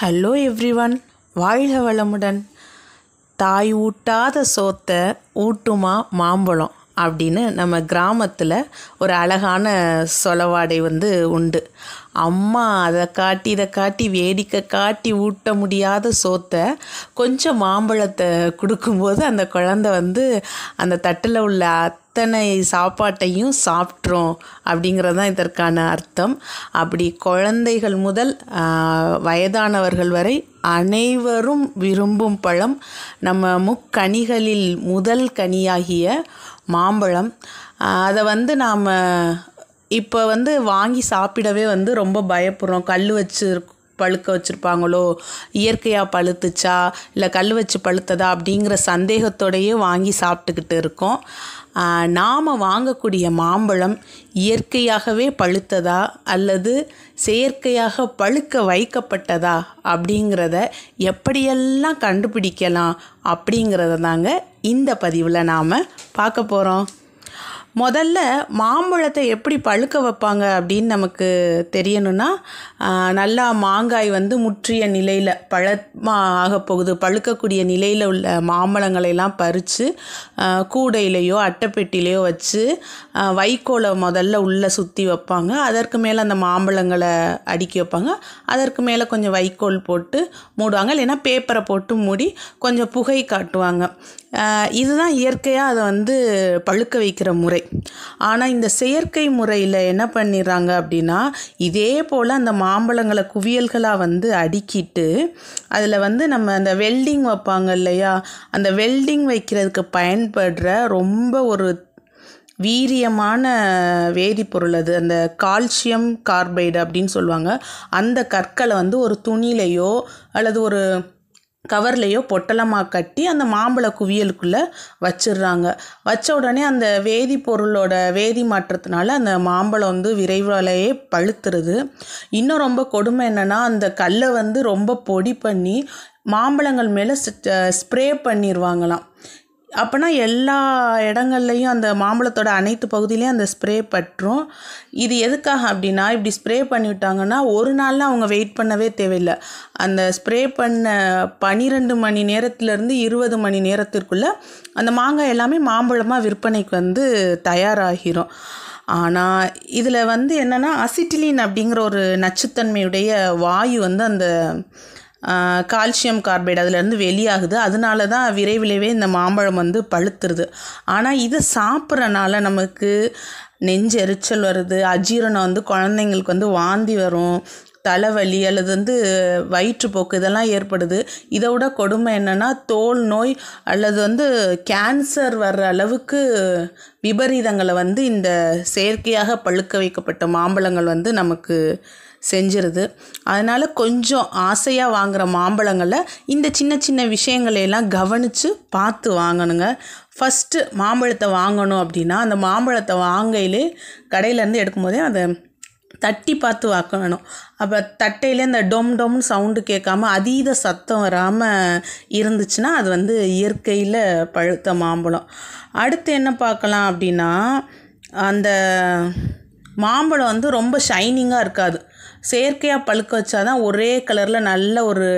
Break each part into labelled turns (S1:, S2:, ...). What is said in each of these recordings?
S1: hello everyone வாழ்க வளமுடன் தாய் ஊட்டாத சோத்தை ஊட்டுமா மாம்பழம் அப்படின்னு நம்ம கிராமத்தில் ஒரு அழகான சொலவாடை வந்து உண்டு அம்மா அதை காட்டி இதை காட்டி வேடிக்கை காட்டி ஊட்ட முடியாத சோத்தை கொஞ்சம் மாம்பழத்தை கொடுக்கும்போது அந்த குழந்தை வந்து அந்த தட்டில் உள்ள அத்தனை சாப்பாட்டையும் சாப்பிட்றோம் அப்படிங்கிறது தான் இதற்கான அர்த்தம் அப்படி குழந்தைகள் முதல் வயதானவர்கள் வரை அனைவரும் விரும்பும் பழம் நம்ம முக்கனிகளில் முதல் கனியாகிய மாம்பழம் அதை வந்து நாம் இப்போ வந்து வாங்கி சாப்பிடவே வந்து ரொம்ப பயப்படுறோம் கல் வச்சு பழுக்க வச்சுருப்பாங்களோ இயற்கையாக பழுத்துச்சா இல்லை கல் வச்சு பழுத்ததா அப்படிங்கிற சந்தேகத்தோடையே வாங்கி சாப்பிட்டுக்கிட்டு இருக்கோம் நாம் வாங்கக்கூடிய மாம்பழம் இயற்கையாகவே பழுத்ததா அல்லது செயற்கையாக பழுக்க வைக்கப்பட்டதா அப்படிங்கிறத எப்படியெல்லாம் கண்டுபிடிக்கலாம் அப்படிங்கிறத தாங்க இந்த பதிவில் நாம் பார்க்க போகிறோம் முதல்ல மாம்பழத்தை எப்படி பழுக்க வைப்பாங்க அப்படின்னு நமக்கு தெரியணும்னா நல்லா மாங்காய் வந்து முற்றிய நிலையில் பழமா ஆகப்போகுது பழுக்கக்கூடிய நிலையில் உள்ள மாம்பழங்களையெல்லாம் பறித்து கூடையிலையோ அட்டைப்பெட்டிலையோ வச்சு வைக்கோலை முதல்ல உள்ளே சுற்றி வைப்பாங்க அதற்கு மேலே அந்த மாம்பழங்களை அடுக்கி வைப்பாங்க அதற்கு மேலே கொஞ்சம் வைக்கோல் போட்டு மூடுவாங்க இல்லைன்னா பேப்பரை போட்டு மூடி கொஞ்சம் புகை காட்டுவாங்க இதுதான் இயற்கையாக அதை வந்து பழுக்க வைக்கிற முறை ஆனால் இந்த செயற்கை முறையில் என்ன பண்ணிடுறாங்க அப்படின்னா இதே போல் அந்த மாம்பழங்களை குவியல்களாக வந்து அடுக்கிட்டு அதில் வந்து நம்ம அந்த வெல்டிங் வைப்பாங்க இல்லையா அந்த வெல்டிங் வைக்கிறதுக்கு பயன்படுற ரொம்ப ஒரு வீரியமான வேதிப்பொருள் அது அந்த கால்சியம் கார்பைடு அப்படின்னு சொல்லுவாங்க அந்த கற்களை வந்து ஒரு துணியிலையோ அல்லது ஒரு கவர்லேயோ பொட்டலமாக கட்டி அந்த மாம்பழ குவியலுக்குள்ளே வச்சிடுறாங்க வச்ச உடனே அந்த வேதிப்பொருளோட வேதி மாற்றத்தினால அந்த மாம்பழம் வந்து விரைவாலேயே பழுத்துறது இன்னும் ரொம்ப கொடுமை என்னென்னா அந்த கல்லை வந்து ரொம்ப பொடி பண்ணி மாம்பழங்கள் மேலே ஸ்ப்ரே பண்ணிடுவாங்களாம் அப்போனா எல்லா இடங்கள்லையும் அந்த மாம்பழத்தோட அனைத்து பகுதியிலையும் அந்த ஸ்ப்ரே பட்டுரும் இது எதுக்காக அப்படின்னா இப்படி ஸ்ப்ரே பண்ணிவிட்டாங்கன்னா ஒரு நாளில் அவங்க வெயிட் பண்ணவே தேவையில்லை அந்த ஸ்ப்ரே பண்ண பன்னிரெண்டு மணி நேரத்துலேருந்து இருபது மணி நேரத்திற்குள்ளே அந்த மாங்காய் எல்லாமே மாம்பழமாக விற்பனைக்கு வந்து தயாராகிரும் ஆனால் இதில் வந்து என்னென்னா அசிட்டிலின் அப்படிங்கிற ஒரு நச்சுத்தன்மையுடைய வாயு வந்து அந்த கால்சியம் கார்பைடு அதிலேருந்து வெளியாகுது அதனால தான் விரைவிலேயே இந்த மாம்பழம் வந்து பழுத்துருது ஆனால் இதை சாப்பிட்றனால நமக்கு நெஞ்சு எரிச்சல் வருது அஜீரணம் வந்து குழந்தைங்களுக்கு வந்து வாந்தி வரும் தலைவலி அல்லது வந்து வயிற்றுப்போக்கு இதெல்லாம் ஏற்படுது இதை விட கொடுமை என்னென்னா தோல் நோய் அல்லது வந்து கேன்சர் வர்ற அளவுக்கு விபரீதங்களை வந்து இந்த செயற்கையாக பழுக்க வைக்கப்பட்ட மாம்பழங்கள் வந்து நமக்கு செஞ்சிருது அதனால் கொஞ்சம் ஆசையாக வாங்குகிற மாம்பழங்களை இந்த சின்ன சின்ன விஷயங்களையெல்லாம் கவனித்து பார்த்து வாங்கணுங்க ஃபஸ்ட்டு மாம்பழத்தை வாங்கணும் அப்படின்னா அந்த மாம்பழத்தை வாங்கையிலே கடையிலேருந்து எடுக்கும்போதே அதை தட்டி பார்த்து வாக்கணும் அப்போ தட்டையில இந்த டொம் டொம்னு சவுண்டு கேட்காம அதீத சத்தம் வராமல் இருந்துச்சுன்னா அது வந்து இயற்கையில் பழுத்த மாம்பழம் அடுத்து என்ன பார்க்கலாம் அப்படின்னா அந்த மாம்பழம் வந்து ரொம்ப ஷைனிங்காக இருக்காது செயற்கையாக பழுக்க வச்சாதான் ஒரே கலரில் நல்ல ஒரு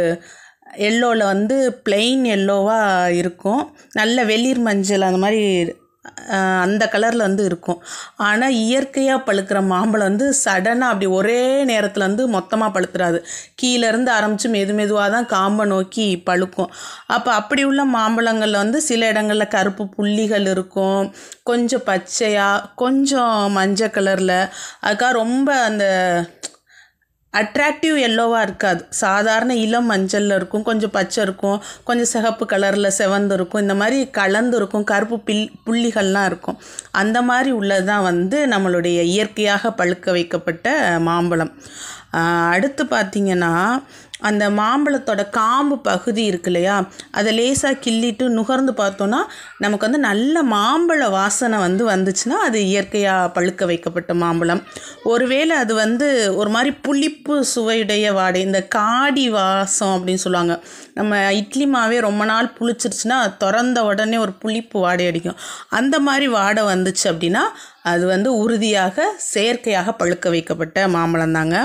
S1: எல்லோவில் வந்து பிளெயின் எல்லோவாக இருக்கும் நல்ல வெளிர் மஞ்சள் அந்த மாதிரி அந்த கலரில் வந்து இருக்கும் ஆனால் இயற்கையாக பழுக்கிற மாம்பழம் வந்து சடனாக அப்படி ஒரே நேரத்தில் வந்து மொத்தமாக பழுத்துறாது கீழேருந்து ஆரம்பித்து மெது மெதுவாக தான் காம்பை நோக்கி பழுக்கும் அப்போ அப்படி உள்ள மாம்பழங்களில் வந்து சில இடங்களில் கருப்பு புள்ளிகள் இருக்கும் கொஞ்சம் பச்சையாக கொஞ்சம் மஞ்சள் கலரில் அதுக்காக ரொம்ப அந்த அட்ராக்டிவ் எல்லோவாக இருக்காது சாதாரண இளம் மஞ்சளில் இருக்கும் கொஞ்சம் பச்சை இருக்கும் கொஞ்சம் சிகப்பு கலரில் செவந்து இருக்கும் இந்த மாதிரி கலந்து இருக்கும் கருப்பு பில் புள்ளிகள்லாம் இருக்கும் அந்த மாதிரி உள்ளது தான் வந்து நம்மளுடைய இயற்கையாக பழுக்க வைக்கப்பட்ட மாம்பழம் அடுத்து பார்த்திங்கன்னா அந்த மாம்பழத்தோட காம்பு பகுதி இருக்கு இல்லையா அதை லேசாக கிள்ளிட்டு நுகர்ந்து பார்த்தோன்னா நமக்கு வந்து நல்ல மாம்பழ வாசனை வந்து வந்துச்சுன்னா அது இயற்கையாக பழுக்க வைக்கப்பட்ட மாம்பழம் ஒருவேளை அது வந்து ஒரு மாதிரி புளிப்பு சுவையுடைய வாடை இந்த காடி வாசம் அப்படின்னு சொல்லுவாங்க நம்ம இட்லி மாவே ரொம்ப நாள் புளிச்சிருச்சுன்னா திறந்த உடனே ஒரு புளிப்பு வாடை அடிக்கும் அந்த மாதிரி வாடை வந்துச்சு அப்படின்னா அது வந்து உறுதியாக செயற்கையாக பழுக்க வைக்கப்பட்ட மாம்பழம் தாங்க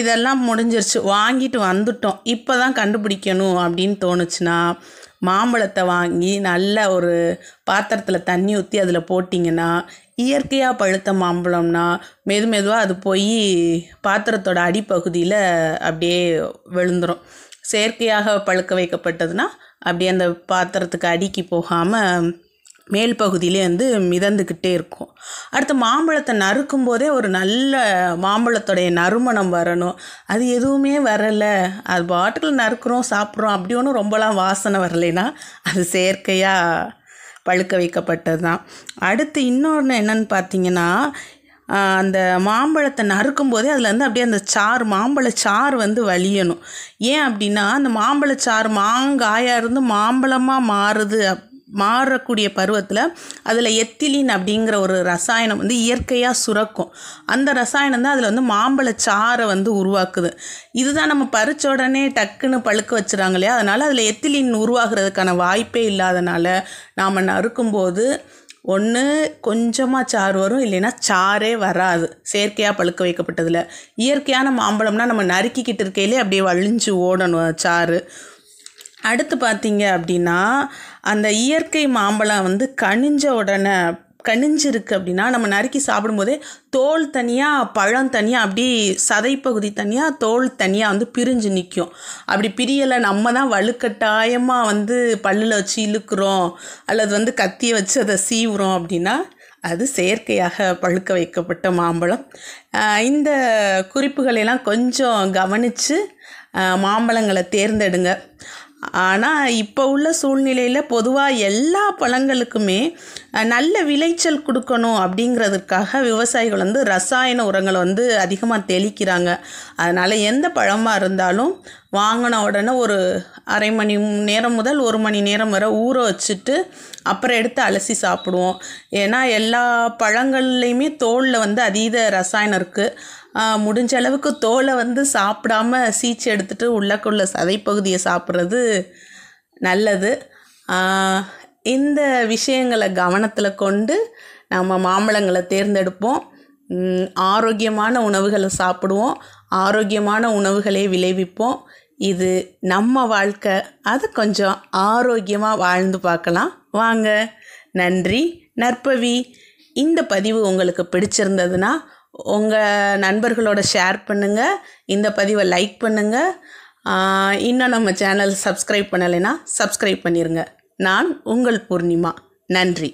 S1: இதெல்லாம் முடிஞ்சிருச்சு வாங்கிட்டு வந்துட்டோம் இப்போ தான் கண்டுபிடிக்கணும் அப்படின்னு தோணுச்சுன்னா மாம்பழத்தை வாங்கி நல்ல ஒரு பாத்திரத்தில் தண்ணி ஊற்றி அதில் போட்டிங்கன்னா இயற்கையாக பழுத்த மாம்பழம்னா மெது மெதுவாக அது போய் பாத்திரத்தோட அடிப்பகுதியில் அப்படியே விழுந்துடும் செயற்கையாக பழுக்க வைக்கப்பட்டதுன்னா அப்படியே அந்த பாத்திரத்துக்கு அடிக்கி போகாமல் மேல் பகுதியிலே வந்து மிதந்துக்கிட்டே இருக்கும் அடுத்து மாம்பழத்தை நறுக்கும் போதே ஒரு நல்ல மாம்பழத்தோடைய நறுமணம் வரணும் அது எதுவுமே வரலை அது பாட்டில் நறுக்கிறோம் சாப்பிட்றோம் அப்படி ஒன்றும் ரொம்பலாம் வாசனை வரலைன்னா அது செயற்கையாக பழுக்க வைக்கப்பட்டது தான் அடுத்து இன்னொன்று என்னென்னு பார்த்தீங்கன்னா அந்த மாம்பழத்தை நறுக்கும் போதே அதில் வந்து அப்படியே அந்த சாறு சாறு வந்து வலியணும் ஏன் அப்படின்னா அந்த மாம்பழச்சாறு மாங்காயாக இருந்து மாம்பழமாக மாறுது அப் மாறக்கூடிய பருவத்தில் அதில் எத்திலின் அப்படிங்கிற ஒரு ரசாயனம் வந்து இயற்கையாக சுரக்கும் அந்த ரசாயனம் தான் அதில் வந்து மாம்பழ சாறை வந்து உருவாக்குது இதுதான் நம்ம பறிச்ச உடனே டக்குன்னு பழுக்க வச்சுறாங்க இல்லையா அதனால் அதில் எத்திலின் உருவாகிறதுக்கான வாய்ப்பே இல்லாதனால நாம் நறுக்கும்போது ஒன்று கொஞ்சமாக சாறு வரும் இல்லைன்னா சாரே வராது செயற்கையாக பழுக்க வைக்கப்பட்டதில் இயற்கையான மாம்பழம்னா நம்ம நறுக்கிக்கிட்டு இருக்கையிலே அப்படியே வழிஞ்சு ஓடணும் சாறு அடுத்து பார்த்தீங்க அப்படின்னா அந்த இயற்கை மாம்பழம் வந்து கனிஞ்ச உடனே கணிஞ்சிருக்கு அப்படின்னா நம்ம நறுக்கி சாப்பிடும்போதே தோல் தனியாக பழம் தனியாக அப்படி சதைப்பகுதி தனியாக தோல் தனியாக வந்து பிரிஞ்சு நிற்கும் அப்படி பிரியலை நம்ம தான் வலுக்கட்டாயமாக வந்து பல்லில் வச்சு இழுக்கிறோம் அல்லது வந்து கத்தியை வச்சு அதை சீவுறோம் அப்படின்னா அது செயற்கையாக பழுக்க வைக்கப்பட்ட மாம்பழம் இந்த குறிப்புகளையெல்லாம் கொஞ்சம் கவனித்து மாம்பழங்களை தேர்ந்தெடுங்க ஆனால் இப்போ உள்ள சூழ்நிலையில் பொதுவாக எல்லா பழங்களுக்குமே நல்ல விளைச்சல் கொடுக்கணும் அப்படிங்கிறதுக்காக விவசாயிகள் வந்து ரசாயன உரங்களை வந்து அதிகமாக தெளிக்கிறாங்க அதனால் எந்த பழமாக இருந்தாலும் வாங்கின உடனே ஒரு அரை மணி நேரம் முதல் ஒரு மணி நேரம் வரை ஊற வச்சுட்டு அப்புறம் எடுத்து அலசி சாப்பிடுவோம் ஏன்னா எல்லா பழங்கள்லேயுமே தோலில் வந்து அதீத ரசாயனம் இருக்குது முடிஞ்ச அளவுக்கு தோலை வந்து சாப்பிடாம சீச்சு எடுத்துகிட்டு உள்ளக்குள்ள சதைப்பகுதியை சாப்பிட்றது நல்லது இந்த விஷயங்களை கவனத்தில் கொண்டு நம்ம மாம்பழங்களை தேர்ந்தெடுப்போம் ஆரோக்கியமான உணவுகளை சாப்பிடுவோம் ஆரோக்கியமான உணவுகளே விளைவிப்போம் இது நம்ம வாழ்க்கை அதை கொஞ்சம் ஆரோக்கியமாக வாழ்ந்து பார்க்கலாம் வாங்க நன்றி நற்பவி இந்த பதிவு உங்களுக்கு பிடிச்சிருந்ததுன்னா உங்கள் நண்பர்களோட ஷேர் பண்ணுங்கள் இந்த பதிவை லைக் பண்ணுங்கள் இன்னும் நம்ம சேனல் சப்ஸ்கிரைப் பண்ணலைன்னா சப்ஸ்கிரைப் பண்ணிடுங்க நான் உங்கள் பூர்ணிமா நன்றி